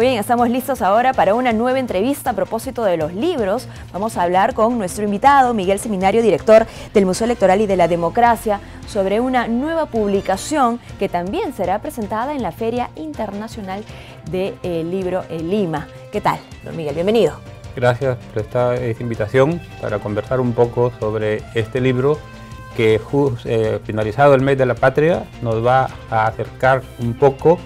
Muy bien, estamos listos ahora para una nueva entrevista a propósito de los libros. Vamos a hablar con nuestro invitado, Miguel Seminario, director del Museo Electoral y de la Democracia, sobre una nueva publicación que también será presentada en la Feria Internacional del eh, Libro en eh, Lima. ¿Qué tal, don Miguel? Bienvenido. Gracias por esta, invitación para conversar un poco sobre este libro que, eh, finalizado el mes de la patria, nos va a acercar un poco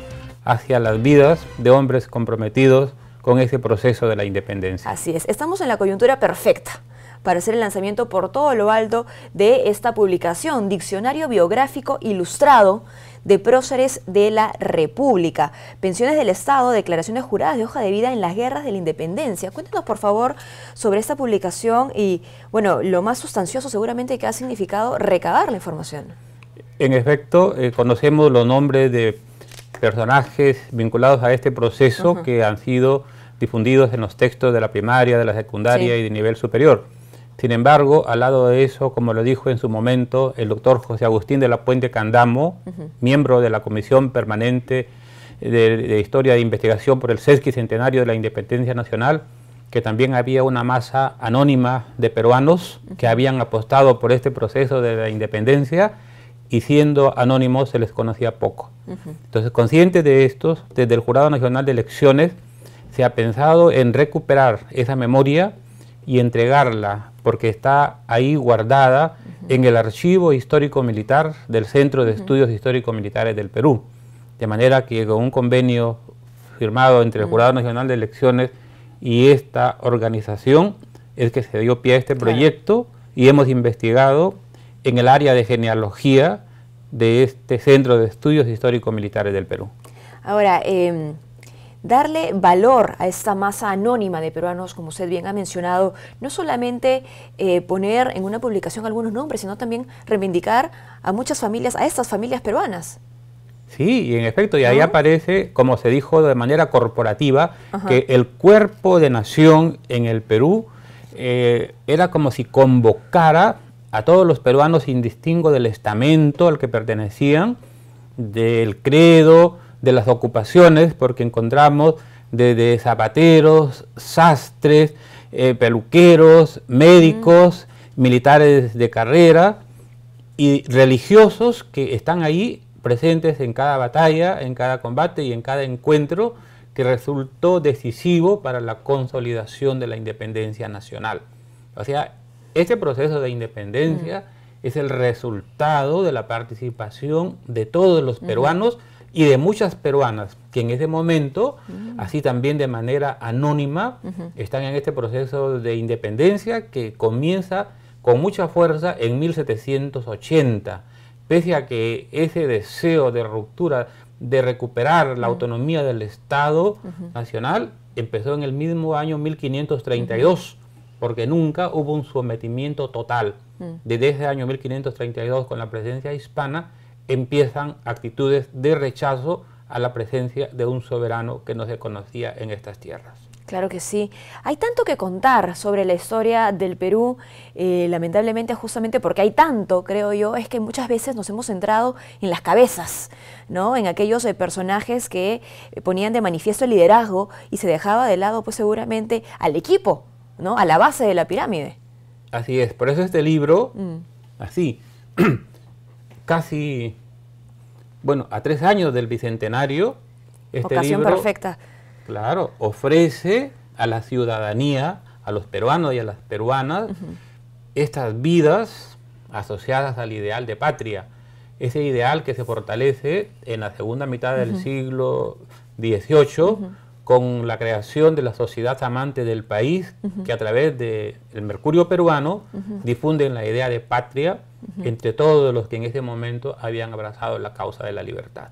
hacia las vidas de hombres comprometidos con ese proceso de la independencia. Así es, estamos en la coyuntura perfecta para hacer el lanzamiento por todo lo alto de esta publicación, Diccionario Biográfico Ilustrado de Próceres de la República, Pensiones del Estado, Declaraciones Juradas de Hoja de Vida en las Guerras de la Independencia. Cuéntanos, por favor, sobre esta publicación y, bueno, lo más sustancioso seguramente que ha significado recabar la información. En efecto, eh, conocemos los nombres de personajes vinculados a este proceso que han sido difundidos en los textos de la primaria, de la secundaria y de nivel superior. Sin embargo, al lado de eso, como lo dijo en su momento el doctor José Agustín de la Puente Candamo, miembro de la Comisión Permanente de, Historia de Investigación por el Sesquicentenario de la Independencia Nacional, que también había una masa anónima de peruanos que habían apostado por este proceso de la independencia y siendo anónimos se les conocía poco. Entonces, conscientes de esto, desde el Jurado Nacional de Elecciones se ha pensado en recuperar esa memoria y entregarla, porque está ahí guardada en el Archivo Histórico Militar del Centro de Estudios Histórico Militares del Perú. De manera que con un convenio firmado entre el Jurado Nacional de Elecciones y esta organización es que se dio pie a este proyecto y hemos investigado en el área de genealogía de este Centro de Estudios Históricos militares del Perú. Ahora, em, darle valor a esta masa anónima de peruanos, como usted bien ha mencionado, no solamente eh, poner en una publicación algunos nombres, sino también reivindicar a muchas familias, a estas familias peruanas. Sí, y en efecto, y ahí aparece, como se dijo de manera corporativa, que el cuerpo de nación en el Perú eh, era como si convocara a todos los peruanos indistingo del estamento al que pertenecían, del credo, de las ocupaciones, porque encontramos de zapateros, sastres, eh, peluqueros, médicos, mm. militares de carrera y religiosos que están ahí presentes en cada batalla, en cada combate y en cada encuentro que resultó decisivo para la consolidación de la independencia nacional. O sea, este proceso de independencia es el resultado de la participación de todos los peruanos y de muchas peruanas que en ese momento, así también de manera anónima, están en este proceso de independencia que comienza con mucha fuerza en 1780. Pese a que ese deseo de ruptura, de recuperar la autonomía del Estado Nacional, empezó en el mismo año 1532 porque nunca hubo un sometimiento total. Mm. Desde el año 1532, con la presencia hispana, empiezan actitudes de rechazo a la presencia de un soberano que no se conocía en estas tierras. Claro que sí. Hay tanto que contar sobre la historia del Perú, eh, lamentablemente justamente porque hay tanto, creo yo, es que muchas veces nos hemos centrado en las cabezas, ¿no? En aquellos eh, personajes que eh, ponían de manifiesto el liderazgo y se dejaba de lado, pues seguramente, al equipo, ¿no? A la base de la pirámide. Así es, por eso este libro, mm. así, casi, bueno, a tres años del Bicentenario, este Ocasión libro, perfecta. Claro, ofrece a la ciudadanía, a los peruanos y a las peruanas, estas vidas asociadas al ideal de patria, ese ideal que se fortalece en la segunda mitad del siglo XVIII, con la creación de la Sociedad Amante del País, que a través del Mercurio Peruano difunden la idea de patria entre todos los que en ese momento habían abrazado la causa de la libertad.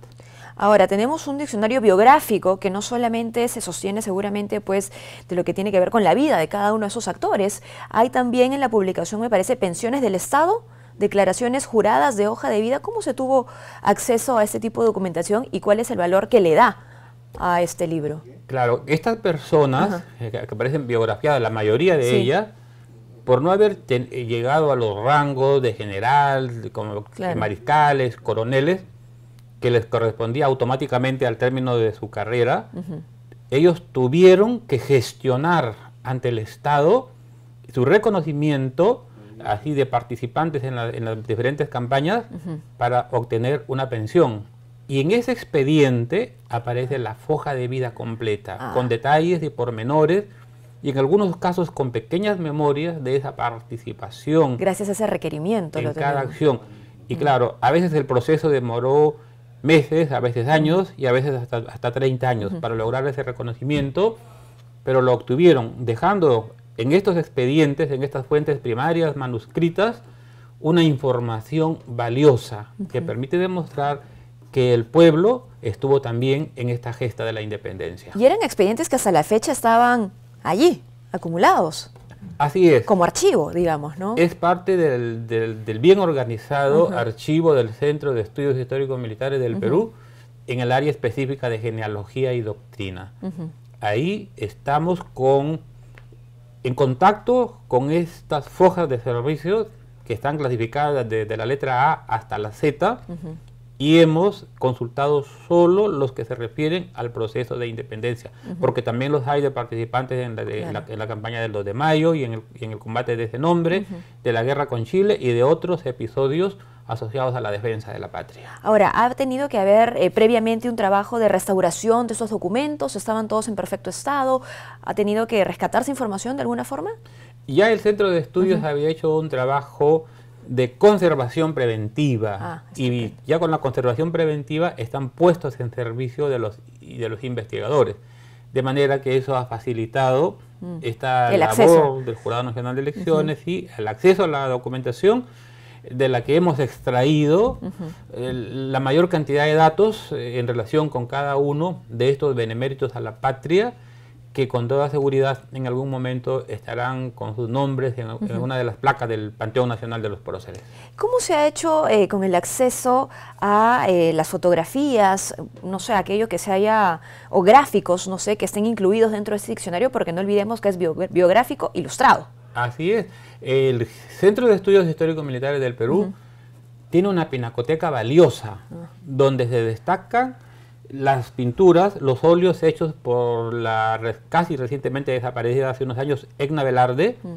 Ahora, tenemos un diccionario biográfico que no solamente se sostiene seguramente pues, de lo que tiene que ver con la vida de cada uno de esos actores, hay también en la publicación, me parece, pensiones del Estado, declaraciones juradas de hoja de vida. ¿Cómo se tuvo acceso a este tipo de documentación y cuál es el valor que le da a este libro. Claro, estas personas eh, que aparecen biografiadas, la mayoría de ellas, por no haber eh, llegado a los rangos de general, de, como mariscales, coroneles, que les correspondía automáticamente al término de su carrera, ellos tuvieron que gestionar ante el Estado su reconocimiento así de participantes en, las diferentes campañas para obtener una pensión. Y en ese expediente aparece la foja de vida completa, ah. con detalles y pormenores, y en algunos casos con pequeñas memorias de esa participación. Gracias a ese requerimiento. En cada acción. Y mm. claro, a veces el proceso demoró meses, a veces años y a veces hasta, hasta 30 años para lograr ese reconocimiento, pero lo obtuvieron, dejando en estos expedientes, en estas fuentes primarias, manuscritas, una información valiosa que permite demostrar que el pueblo estuvo también en esta gesta de la independencia. Y eran expedientes que hasta la fecha estaban allí, acumulados. Así es. Como archivo, digamos, ¿no? Es parte del, bien organizado archivo del Centro de Estudios Históricos Militares del Perú en el área específica de genealogía y doctrina. Ahí estamos con, en contacto con estas fojas de servicios que están clasificadas desde la letra A hasta la Z y hemos consultado solo los que se refieren al proceso de independencia, porque también los hay de participantes en la, campaña del 2 de mayo y en el, combate de ese nombre, de la guerra con Chile y de otros episodios asociados a la defensa de la patria. Ahora, ha tenido que haber eh, previamente un trabajo de restauración de esos documentos, estaban todos en perfecto estado, ha tenido que rescatarse información de alguna forma. Ya el Centro de Estudios había hecho un trabajo de conservación preventiva. Ah, y ya con la conservación preventiva están puestos en servicio de los, de los investigadores. De manera que eso ha facilitado mm. esta labor del Jurado Nacional de Elecciones y el acceso a la documentación de la que hemos extraído la mayor cantidad de datos eh, en relación con cada uno de estos beneméritos a la patria que con toda seguridad en algún momento estarán con sus nombres en, una de las placas del Panteón Nacional de los Próceres. ¿Cómo se ha hecho eh, con el acceso a eh, las fotografías, no sé, aquello que se haya, o gráficos, no sé, que estén incluidos dentro de este diccionario, porque no olvidemos que es biográfico ilustrado? Así es. El Centro de Estudios Históricos Militares del Perú tiene una pinacoteca valiosa, ah. donde se destacan las pinturas, los óleos hechos por la casi recientemente desaparecida hace unos años Egna Velarde, mm.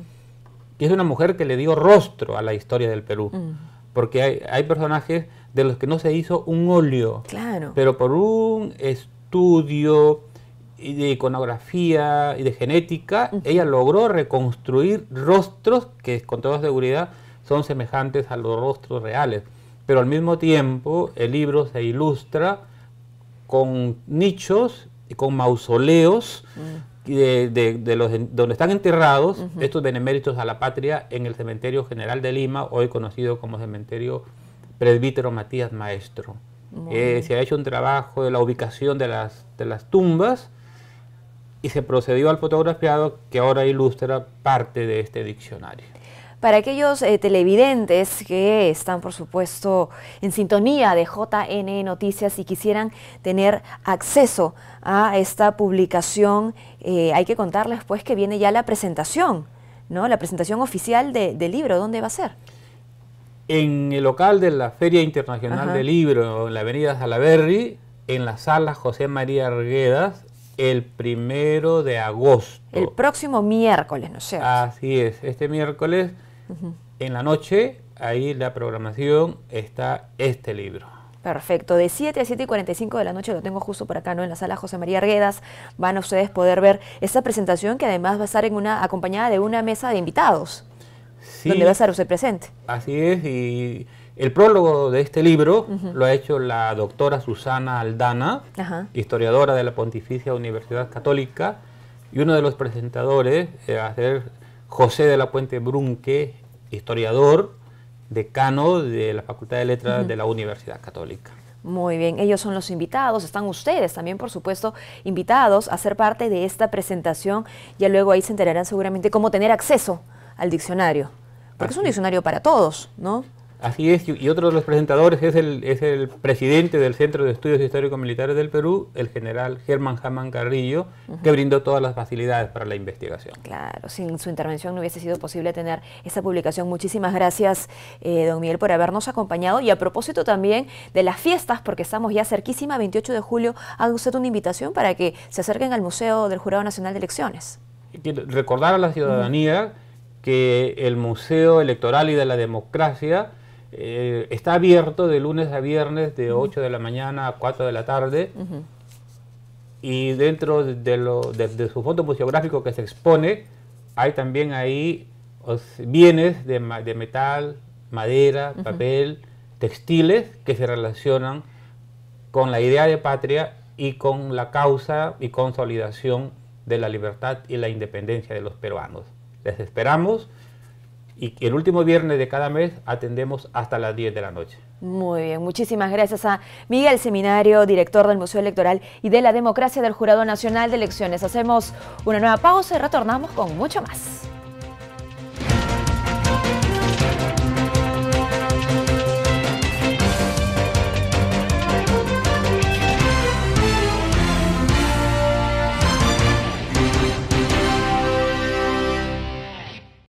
que es una mujer que le dio rostro a la historia del Perú, mm. porque hay, personajes de los que no se hizo un óleo, claro. pero por un estudio de iconografía y de genética, ella logró reconstruir rostros que con toda seguridad son semejantes a los rostros reales, pero al mismo tiempo el libro se ilustra con nichos y con mausoleos mm. eh, de, los, donde están enterrados estos beneméritos a la patria en el Cementerio General de Lima, hoy conocido como Cementerio Presbítero Matías Maestro. Eh, se ha hecho un trabajo de la ubicación de las, de las tumbas y se procedió al fotografiado que ahora ilustra parte de este diccionario para aquellos eh, televidentes que están, por supuesto, en sintonía de JN Noticias y quisieran tener acceso a esta publicación, eh, hay que contarles pues que viene ya la presentación, ¿no? La presentación oficial del libro, ¿dónde va a ser? En el local de la Feria Internacional del Libro, en la avenida Salaberry, en la sala José María Arguedas, el primero de agosto. El próximo miércoles, ¿no es cierto? Así es, este miércoles en la noche, ahí la programación está este libro. Perfecto, de 7 a 7 y 45 de la noche, lo tengo justo por acá, ¿no? En la sala José María Arguedas, van a ustedes poder ver esta presentación que además va a estar en una, acompañada de una mesa de invitados, donde va a estar usted presente. Así es, y el prólogo de este libro lo ha hecho la doctora Susana Aldana, historiadora de la Pontificia Universidad Católica, y uno de los presentadores va eh, a ser José de la Puente Brunque, historiador, decano de la Facultad de Letras de la Universidad Católica. Muy bien, ellos son los invitados, están ustedes también, por supuesto, invitados a ser parte de esta presentación. Ya luego ahí se enterarán seguramente cómo tener acceso al diccionario, porque es un diccionario para todos, ¿no? Así es, y otro de los presentadores es el, es el presidente del Centro de Estudios Históricos militares del Perú, el general Germán Jamán Carrillo, que brindó todas las facilidades para la investigación. Claro, sin su intervención no hubiese sido posible tener esta publicación. Muchísimas gracias, eh, don Miguel, por habernos acompañado. Y a propósito también de las fiestas, porque estamos ya cerquísima, 28 de julio, haga usted una invitación para que se acerquen al Museo del Jurado Nacional de Elecciones. Recordar a la ciudadanía que el Museo Electoral y de la Democracia eh, está abierto de lunes a viernes de 8 de la mañana a 4 de la tarde y dentro de, su fondo museográfico que se expone hay también ahí bienes de, metal, madera, papel, textiles que se relacionan con la idea de patria y con la causa y consolidación de la libertad y la independencia de los peruanos. Les esperamos. Y el último viernes de cada mes atendemos hasta las 10 de la noche. Muy bien, muchísimas gracias a Miguel Seminario, director del Museo Electoral y de la Democracia del Jurado Nacional de Elecciones. Hacemos una nueva pausa y retornamos con mucho más.